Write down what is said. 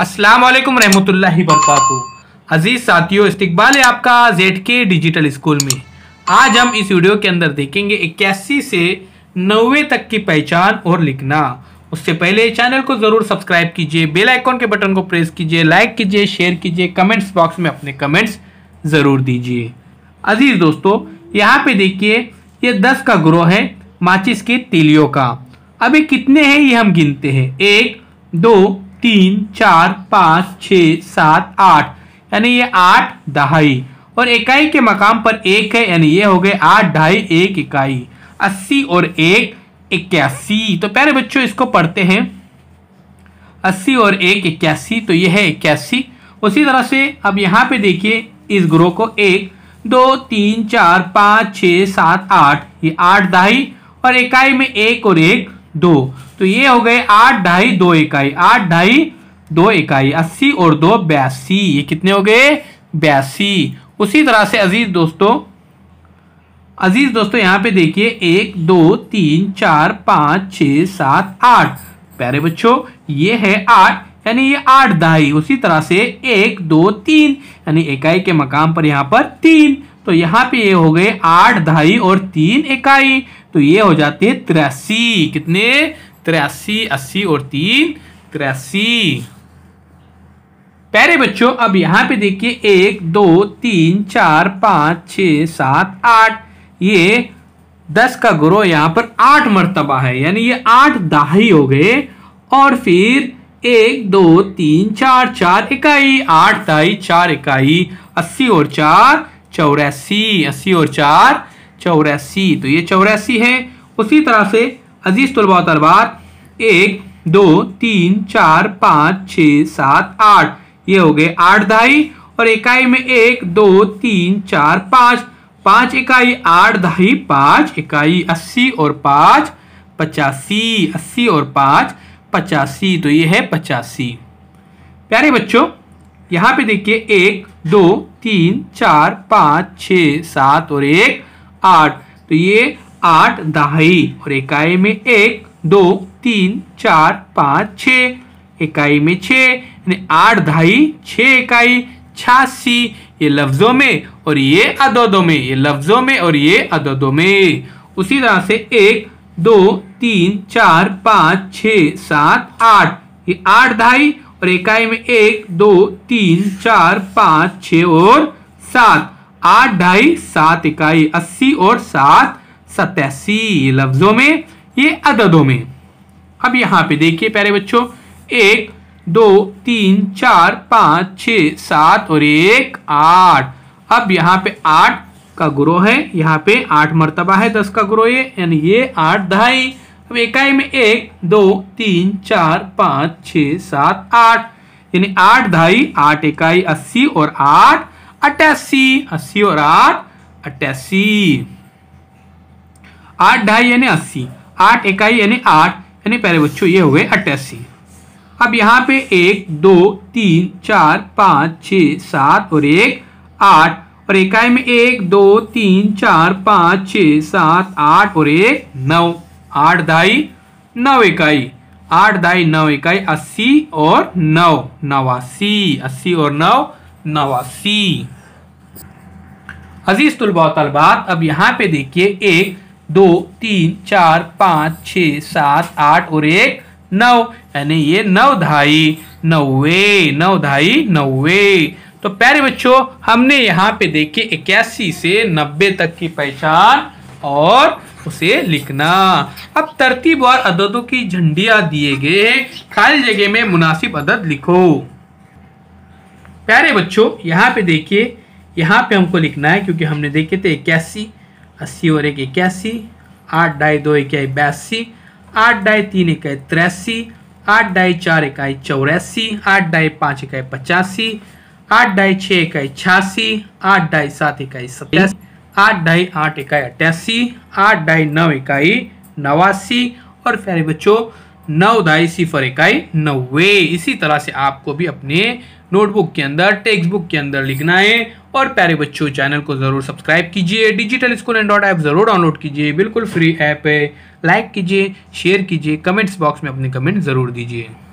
असलकम वालेकुम रहमतुल्लाहि अजीज़ साथियों इस्तबाल है आपका जेड के डिजिटल स्कूल में आज हम इस वीडियो के अंदर देखेंगे इक्यासी से नब्बे तक की पहचान और लिखना उससे पहले चैनल को ज़रूर सब्सक्राइब कीजिए बेल आइकॉन के बटन को प्रेस कीजिए लाइक कीजिए शेयर कीजिए कमेंट्स बॉक्स में अपने कमेंट्स ज़रूर दीजिए अजीज़ दोस्तों यहाँ पे देखिए ये दस का ग्रोह है माचिस की तीलियों का अभी कितने हैं ये हम गिनते हैं एक दो तीन चार पाँच छ सात आठ यानी ये आठ दहाई और इकाई के मकाम पर एक है यानी ये हो गए आठ ढाई एक इकाई अस्सी और एक इक्यासी तो प्यारे बच्चों इसको पढ़ते हैं अस्सी और एक इक्यासी तो ये है इक्यासी उसी तरह से अब यहाँ पे देखिए इस ग्रोह को एक दो तीन चार पाँच छ सात आठ ये आठ दहाई और इकाई में एक और एक दो तो ये हो गए आठ ढाई दो इकाई आठ ढाई दो इकाई अस्सी और दो बयासी ये कितने हो गए बयासी उसी तरह से अजीज दोस्तों अजीज दोस्तों यहाँ पे देखिए एक दो तीन चार पाँच छ सात आठ प्यारे बच्चों ये है आठ यानी ये आठ दहाई उसी तरह से एक दो तीन यानी इकाई के मकाम पर यहाँ पर तीन तो यहाँ पे ये हो गए आठ दहाई और तीन इकाई तो ये हो जाते हैं तिरासी कितने तिरासी अस्सी और तीन तिरासी प्यारे बच्चों अब यहां पे देखिए एक दो तीन चार पांच छ सात आठ ये दस का गुरो यहां पर आठ मरतबा है यानी ये आठ दाही हो गए और फिर एक दो तीन चार चार इकाई आठ दहाई चार इकाई अस्सी और चार चौरासी अस्सी और चार चौरासी तो ये चौरासी है उसी तरह से अजीज तलबा तलबात एक दो तीन चार पाँच छ सात आठ ये हो गए आठ दहाई और इकाई में एक दो तीन चार पाँच पाँच इकाई आठ दहाई पाँच इकाई अस्सी और पाँच पचासी अस्सी और पाँच पचासी तो ये है पचासी प्यारे बच्चों यहाँ पे देखिए एक दो तीन चार पाँच छ सात और एक आठ तो ये आठ दहाई और इकाई में एक दो तीन चार पाँच छ इकाई में छ आठ दहाई छ इकाई छियासी ये लफ्ज़ों में और ये अदोदों में ये लफ्ज़ों में और ये अदोदों में उसी तरह से एक दो तीन चार पाँच छ सात आठ ये आठ दहाई और इकाई में एक दो तीन चार पाँच छ और सात आठ ढाई सात इकाई अस्सी और सात सतासी लफ्जों में ये अददों में अब यहाँ पे देखिए प्यारे बच्चों एक दो तीन चार पाँच छ सात और एक आठ अब यहाँ पे आठ का ग्रोह है यहाँ पे आठ मरतबा है दस का ग्रोह ये यानी ये आठ ढाई अब इकाई में एक दो तीन चार पाँच छ सात आठ यानी आठ ढाई आठ इकाई अस्सी और आठ अट्ठासी अस्सी और आठ अट्ठासी आठ ढाई यानी अस्सी आठ इकाई यानी आठ यानी पहले बच्चों ये हो गए अट्ठासी अब यहाँ पे एक दो तीन चार पाँच छ सात और एक आठ और इकाई में एक दो तीन चार पाँच छ सात आठ और एक नौ आठ ढाई नौ इकाई आठ ढाई नौ इकाई अस्सी और नौ नवासी अस्सी और नौ नवासी अजीज तलबा तलबात अब यहाँ पे देखिए एक दो तीन चार पाँच छ सात आठ और एक नौ यानी ये नौ धाई नौवे नौ धाई नौवे तो प्यारे बच्चों हमने यहाँ पे देखे इक्यासी से नब्बे तक की पहचान और उसे लिखना अब तरतीब और अददों की झंडिया दिए गए खाली जगह में मुनासिब अदद लिखो प्यारे बच्चों यहाँ पे देखिए यहाँ पे हमको लिखना है क्योंकि हमने देखे थे इक्यासी अस्सी और एक इक्यासी आठ ढाई दो इक्याई बयासी आठ ढाई तीन इकाई तिरासी आठ ढाई चार इकाई चौरासी आठ ढाई पाँच इकाई पचासी आठ ढाई छः इकाई छियासी आठ ढाई सात इकाई सत्तासी आठ ढाई आठ इकाई अट्ठासी आठ ढाई नौ इकाई नवासी और प्यारे बच्चों नौ दाई सिफर इकाई नब्बे इसी तरह से आपको भी अपने नोटबुक के अंदर टेक्स्ट बुक के अंदर लिखना है और प्यारे बच्चों चैनल को ज़रूर सब्सक्राइब कीजिए digital school and dot app ज़रूर डाउनलोड कीजिए बिल्कुल फ्री ऐप है लाइक कीजिए शेयर कीजिए कमेंट्स बॉक्स में अपने कमेंट ज़रूर दीजिए